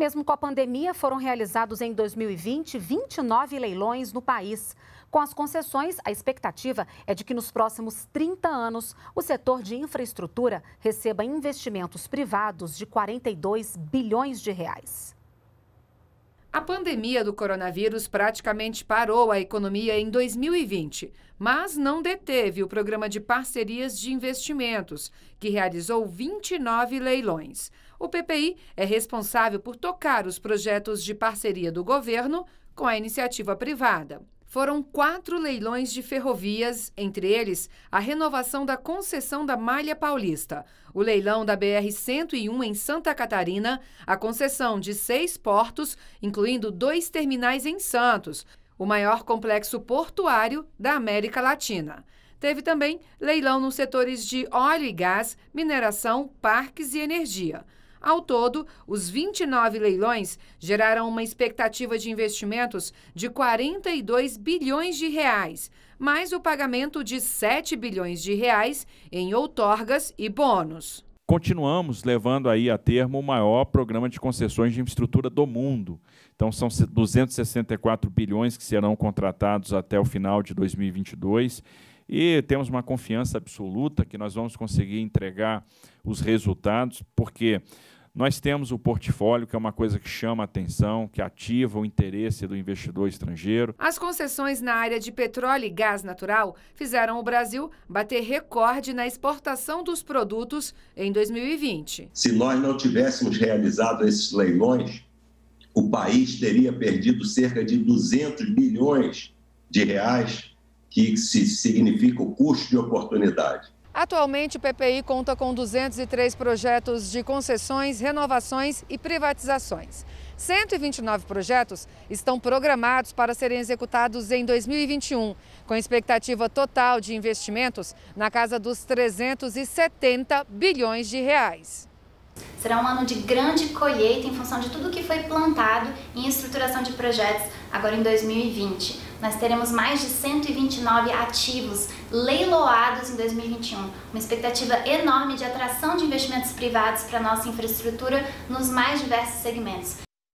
Mesmo com a pandemia, foram realizados em 2020 29 leilões no país. Com as concessões, a expectativa é de que nos próximos 30 anos o setor de infraestrutura receba investimentos privados de 42 bilhões de reais. A pandemia do coronavírus praticamente parou a economia em 2020, mas não deteve o programa de parcerias de investimentos, que realizou 29 leilões. O PPI é responsável por tocar os projetos de parceria do governo com a iniciativa privada foram quatro leilões de ferrovias, entre eles a renovação da concessão da Malha Paulista, o leilão da BR-101 em Santa Catarina, a concessão de seis portos, incluindo dois terminais em Santos, o maior complexo portuário da América Latina. Teve também leilão nos setores de óleo e gás, mineração, parques e energia. Ao todo, os 29 leilões geraram uma expectativa de investimentos de 42 bilhões de reais, mais o pagamento de 7 bilhões de reais em outorgas e bônus continuamos levando aí a termo o maior programa de concessões de infraestrutura do mundo. Então são 264 bilhões que serão contratados até o final de 2022 e temos uma confiança absoluta que nós vamos conseguir entregar os resultados, porque nós temos o portfólio, que é uma coisa que chama a atenção, que ativa o interesse do investidor estrangeiro. As concessões na área de petróleo e gás natural fizeram o Brasil bater recorde na exportação dos produtos em 2020. Se nós não tivéssemos realizado esses leilões, o país teria perdido cerca de 200 bilhões de reais que significa o custo de oportunidade. Atualmente, o PPI conta com 203 projetos de concessões, renovações e privatizações. 129 projetos estão programados para serem executados em 2021, com expectativa total de investimentos na casa dos 370 bilhões de reais. Será um ano de grande colheita em função de tudo que foi plantado em estruturação de projetos agora em 2020 nós teremos mais de 129 ativos leiloados em 2021, uma expectativa enorme de atração de investimentos privados para nossa infraestrutura nos mais diversos segmentos.